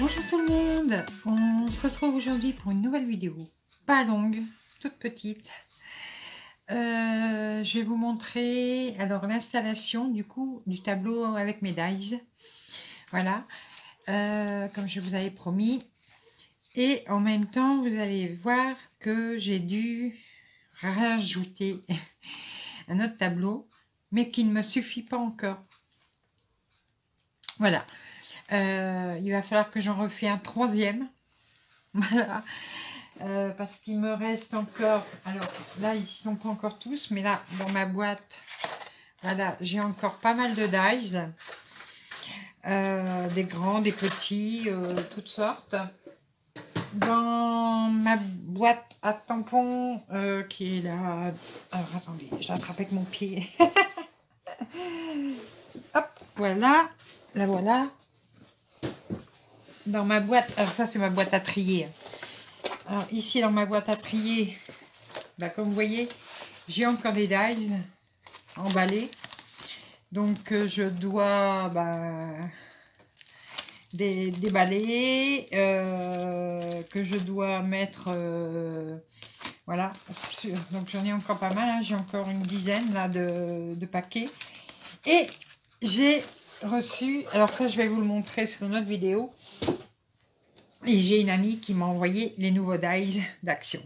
Bonjour tout le monde On se retrouve aujourd'hui pour une nouvelle vidéo, pas longue, toute petite. Euh, je vais vous montrer alors l'installation du coup du tableau avec mes dies. Voilà, euh, comme je vous avais promis. Et en même temps, vous allez voir que j'ai dû rajouter un autre tableau, mais qui ne me suffit pas encore. Voilà, euh, il va falloir que j'en refais un troisième. Voilà. Euh, parce qu'il me reste encore... Alors là, ils ne sont pas encore tous, mais là, dans ma boîte, voilà, j'ai encore pas mal de dies. Euh, des grands, des petits, toutes sortes. Dans ma boîte à tampons, qui est là... Alors attendez, je l'attrape avec mon pied. Hop, voilà. La voilà dans ma boîte, alors ça c'est ma boîte à trier. Alors ici dans ma boîte à trier, bah, comme vous voyez, j'ai encore des dies emballés. Donc euh, je dois bah, déballer, euh, que je dois mettre, euh, voilà, donc j'en ai encore pas mal, hein. j'ai encore une dizaine là de, de paquets. Et j'ai reçu, alors ça je vais vous le montrer sur une autre vidéo, et j'ai une amie qui m'a envoyé les nouveaux dies d'action.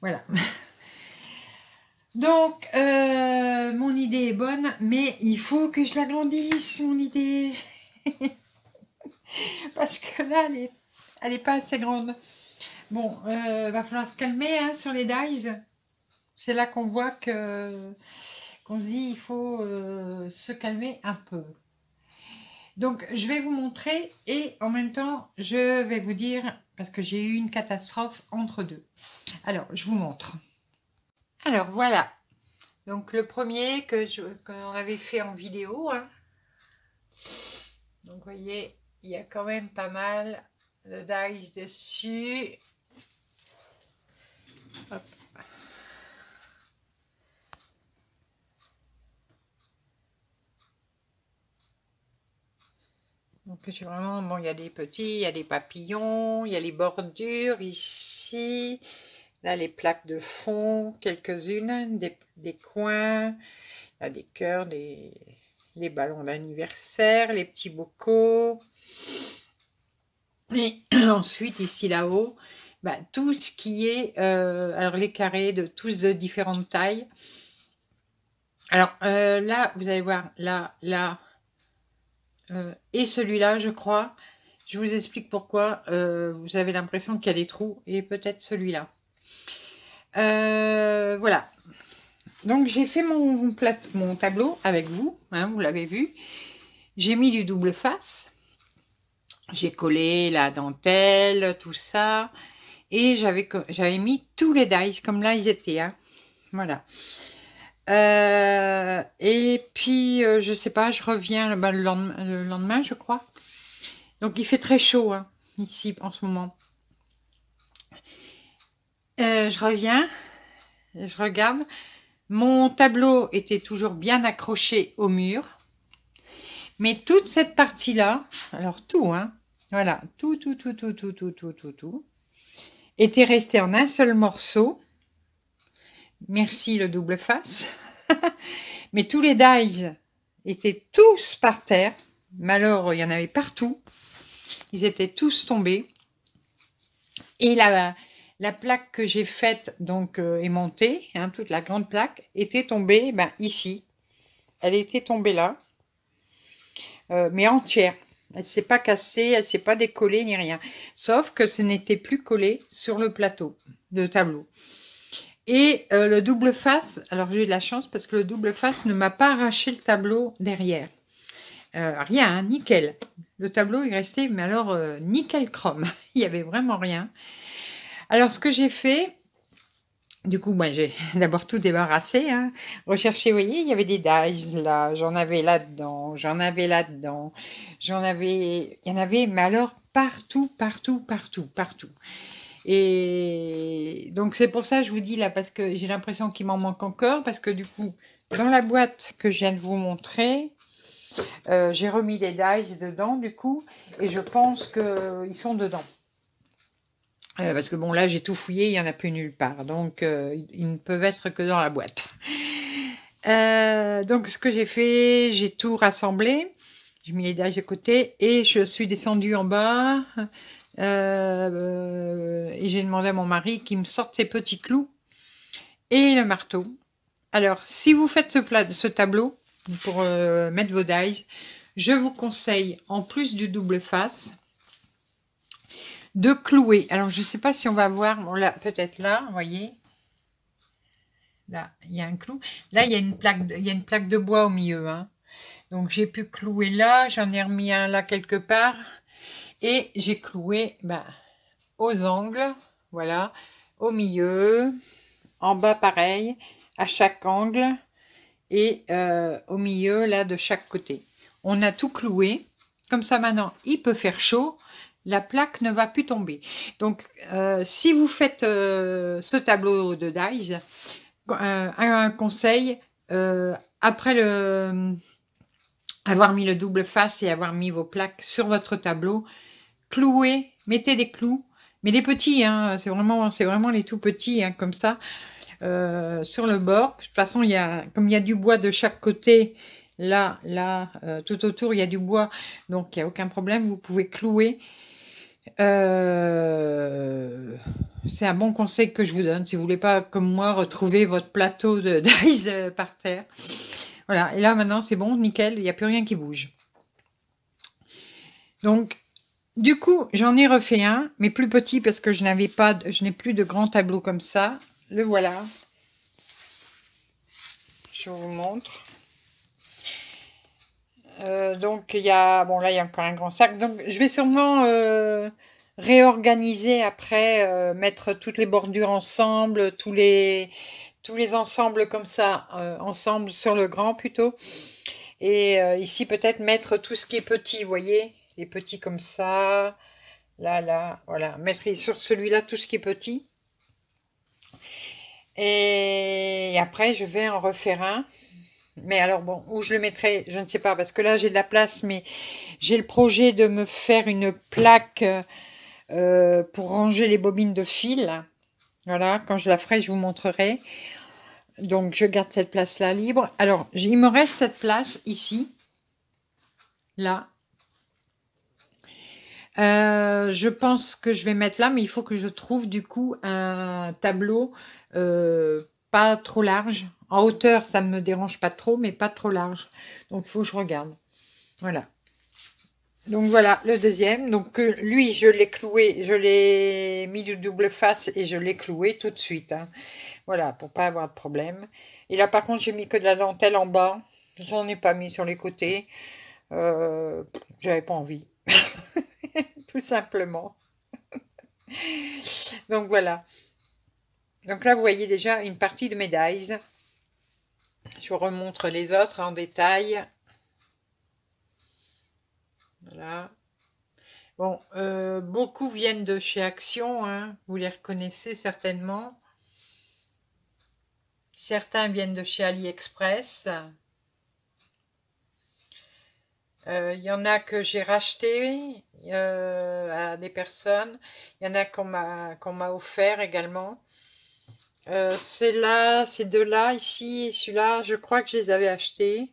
Voilà. Donc, euh, mon idée est bonne, mais il faut que je l'agrandisse, mon idée. Parce que là, elle est, elle est pas assez grande. Bon, euh, va falloir se calmer hein, sur les dies. C'est là qu'on voit que qu'on se dit il faut euh, se calmer un peu. Donc, je vais vous montrer et en même temps, je vais vous dire, parce que j'ai eu une catastrophe entre deux. Alors, je vous montre. Alors, voilà. Donc, le premier que qu'on avait fait en vidéo. Hein. Donc, vous voyez, il y a quand même pas mal de dice dessus. Hop. Donc c'est vraiment, bon, il y a des petits, il y a des papillons, il y a les bordures ici, là les plaques de fond, quelques-unes, des, des, coins, a des cœurs, des, les ballons d'anniversaire, les petits bocaux. Et ensuite, ici là-haut, ben, tout ce qui est, euh, alors les carrés de tous différentes tailles. Alors euh, là, vous allez voir, là, là, euh, et celui-là, je crois, je vous explique pourquoi euh, vous avez l'impression qu'il y a des trous, et peut-être celui-là. Euh, voilà. Donc j'ai fait mon, mon, tableau avec vous, hein, vous l'avez vu. J'ai mis du double face. J'ai collé la dentelle, tout ça. Et j'avais mis tous les dice, comme là ils étaient. Hein. Voilà et puis, je sais pas, je reviens le, lendemain, je crois. Donc, il fait très chaud, ici, en ce moment. je reviens, je regarde. Mon tableau était toujours bien accroché au mur. Mais toute cette partie-là, alors tout, voilà, tout, tout, tout, tout, tout, tout, tout, tout, tout, était resté en un seul morceau merci le double face. Mais tous les dies étaient tous par terre. Malheur, il y en avait partout. Ils étaient tous tombés. Et la, la plaque que j'ai faite, donc montée, euh, aimantée, hein, toute la grande plaque, était tombée ben, ici. Elle était tombée là, euh, mais entière. Elle s'est pas cassée, elle s'est pas décollée ni rien. Sauf que ce n'était plus collé sur le plateau de tableau. Et euh, le double face, alors j'ai eu de la chance parce que le double face ne m'a pas arraché le tableau derrière. Euh, rien, hein, nickel. Le tableau est resté, mais alors euh, nickel chrome. Il n'y avait vraiment rien. Alors ce que j'ai fait, du coup, moi, j'ai d'abord tout débarrassé, hein. recherché, vous voyez, il y avait des dies là, j'en avais là-dedans, j'en avais là-dedans, j'en avais, il y en avait, mais alors partout, partout, partout, partout. Et donc c'est pour ça que je vous dis là, parce que j'ai l'impression qu'il m'en manque encore, parce que du coup, dans la boîte que je viens de vous montrer, euh, j'ai remis des dies dedans, du coup, et je pense qu'ils sont dedans. Euh, parce que bon, là, j'ai tout fouillé, il n'y en a plus nulle part. Donc, euh, ils ne peuvent être que dans la boîte. donc, ce que j'ai fait, j'ai tout rassemblé. J'ai mis les dies de côté et je suis descendue en bas. Euh, et j'ai demandé à mon mari qu'il me sorte ses petits clous et le marteau. Alors, si vous faites ce, plat, ce tableau pour euh, mettre vos dies, je vous conseille, en plus du double face, de clouer. Alors, je ne sais pas si on va voir, bon, là, peut-être là, vous voyez. Là, il y a un clou. Là, il y a une plaque de, il y a une plaque de bois au milieu. Hein. Donc, j'ai pu clouer là. J'en ai remis un là quelque part. Et j'ai cloué ben, aux angles, voilà, au milieu, en bas pareil, à chaque angle et euh, au milieu là de chaque côté. On a tout cloué. Comme ça maintenant, il peut faire chaud. La plaque ne va plus tomber. Donc, euh, si vous faites euh, ce tableau de dies, un conseil, après le, avoir mis le double face et avoir mis vos plaques sur votre tableau, clouez, mettez des clous, mais des petits, hein. c'est vraiment, c'est vraiment les tout petits, hein, comme ça, euh, sur le bord. De toute façon, il y a, comme il y a du bois de chaque côté, là, là, euh, tout autour, il y a du bois, donc il n'y a aucun problème, vous pouvez clouer. Euh, c'est un bon conseil que je vous donne si vous voulez pas, comme moi, retrouver votre plateau de par terre. Voilà, et là maintenant c'est bon, nickel, il n'y a plus rien qui bouge. Donc du coup, j'en ai refait un, mais plus petit parce que je n'avais pas, je n'ai plus de grands tableaux comme ça. Le voilà. Je vous montre. Euh, donc il y a, bon là il y a encore un grand sac. Donc je vais sûrement euh, réorganiser après, euh, mettre toutes les bordures ensemble, tous les, tous les ensembles comme ça, ensemble sur le grand plutôt. Et ici peut-être mettre tout ce qui est petit, vous voyez, les petits comme ça, là, là, voilà, mettre sur celui-là tout ce qui est petit. Et après, je vais en refaire un. Mais alors bon, où je le mettrai, je ne sais pas, parce que là j'ai de la place, mais j'ai le projet de me faire une plaque euh, pour ranger les bobines de fil. Voilà, quand je la ferai, je vous montrerai. Donc je garde cette place-là libre. Alors, il me reste cette place ici, là, euh, je pense que je vais mettre là, mais il faut que je trouve du coup un tableau euh, pas trop large. En hauteur, ça ne me dérange pas trop, mais pas trop large. Donc, il faut que je regarde. Voilà. Donc voilà, le deuxième. Donc lui, je l'ai cloué, je l'ai mis du double face et je l'ai cloué tout de suite. Hein. Voilà, pour pas avoir de problème. Et là, par contre, j'ai mis que de la dentelle en bas. J'en ai pas mis sur les côtés. Euh, J'avais pas envie. tout simplement. Donc voilà. Donc là, vous voyez déjà une partie de médailles Je vous remontre les autres en détail. Voilà. Bon, euh, beaucoup viennent de chez Action, hein. vous les reconnaissez certainement. Certains viennent de chez AliExpress. Euh, il y en a que j'ai racheté euh, à des personnes. Il y en a qu'on m'a offert également. Euh, c'est là, ces deux-là, ici et celui-là, je crois que je les avais achetés.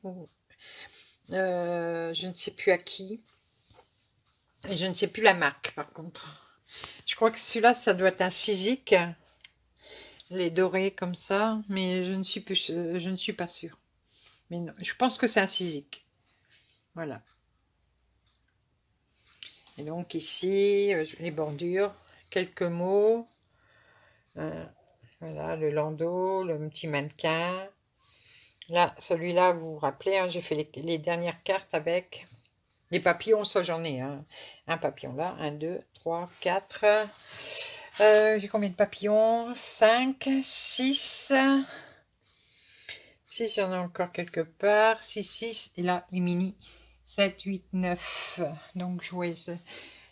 je ne sais plus à qui. Et je ne sais plus la marque, par contre. Je crois que celui-là, ça doit être un Sizik. Les dorés comme ça. Mais je ne suis, je ne suis pas sûre. Mais je pense que c'est un Sizik. Voilà. Et donc ici, euh, les bordures, quelques mots. Euh, voilà, le landau, le petit mannequin. Là, celui-là, vous vous rappelez, hein, j'ai fait les, dernières cartes avec les papillons. Ça, j'en ai hein. un papillon là. 1, 2, 3, 4. J'ai combien de papillons Cinq, six, six, il y en a encore quelque part. 6, 6. Et là, les mini. 7, 8, 9. Donc, je vois, et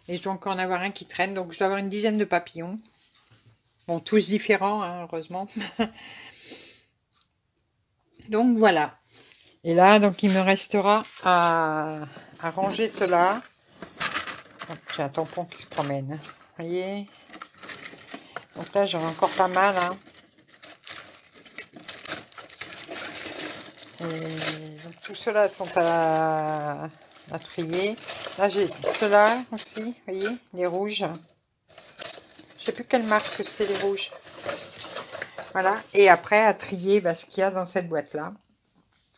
je dois encore en avoir un qui traîne. Donc, je dois avoir une dizaine de papillons. Bon, tous différents, hein, heureusement. donc, voilà. Et là, donc, il me restera à, ranger cela. J'ai un tampon qui se promène. Hein. Vous voyez Donc là, j'en ai encore pas mal. Hein. Et ceux cela sont à, trier. Là, ah, j'ai ceux-là aussi, voyez, les rouges. Je sais plus quelle marque c'est, les rouges. Voilà. Et après, à trier bah, ce qu'il y a dans cette boîte-là.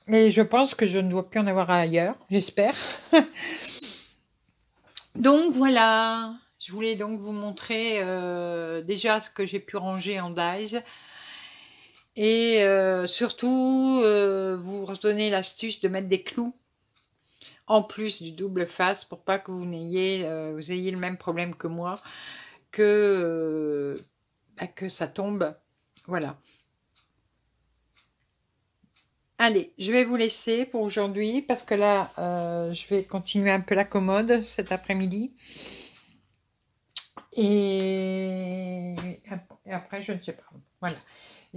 Et je pense que je ne dois plus en avoir ailleurs, j'espère. donc voilà, je voulais donc vous montrer euh, déjà ce que j'ai pu ranger en dies. Et euh, surtout, euh, vous donnez l'astuce de mettre des clous en plus du double face pour pas que vous n'ayez euh, vous ayez le même problème que moi que bah, que ça tombe. Voilà. Allez, je vais vous laisser pour aujourd'hui parce que là, je vais continuer un peu la commode cet après-midi. et après, je ne sais pas. Voilà.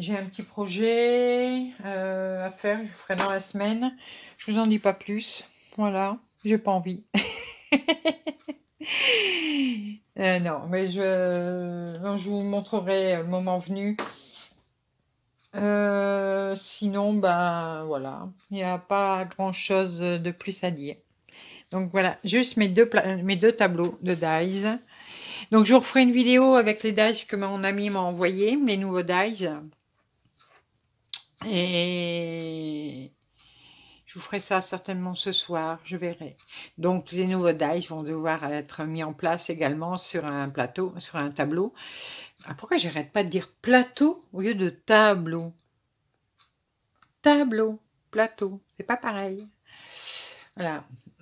J'ai un petit projet euh, à faire, je vous ferai dans la semaine. Je vous en dis pas plus. Voilà, j'ai pas envie. Euh, non, mais je, euh, je vous montrerai le moment venu. sinon, ben, voilà, il n'y a pas grand chose de plus à dire. Donc voilà, juste mes deux, mes deux tableaux de dies. Donc je vous referai une vidéo avec les dies que mon ami m'a envoyé, Les nouveaux dies. Et je vous ferai ça certainement ce soir, je verrai. Donc les nouveaux dice vont devoir être mis en place également sur un plateau, sur un tableau. Ah, pourquoi j'arrête pas de dire plateau au lieu de tableau Tableau, plateau, c'est pas pareil. Voilà.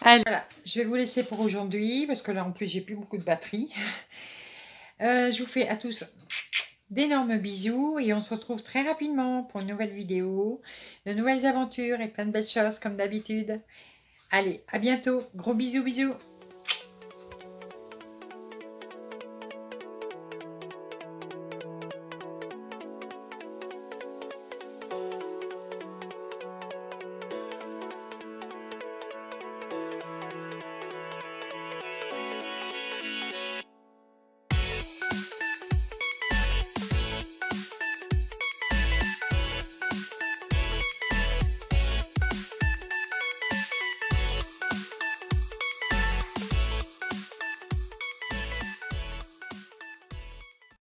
voilà, je vais vous laisser pour aujourd'hui parce que là en plus j'ai plus beaucoup de batterie. Euh, je vous fais à tous d'énormes bisous et on se retrouve très rapidement pour une nouvelle vidéo, de nouvelles aventures et plein de belles choses comme d'habitude. Allez, à bientôt. Gros bisous, bisous.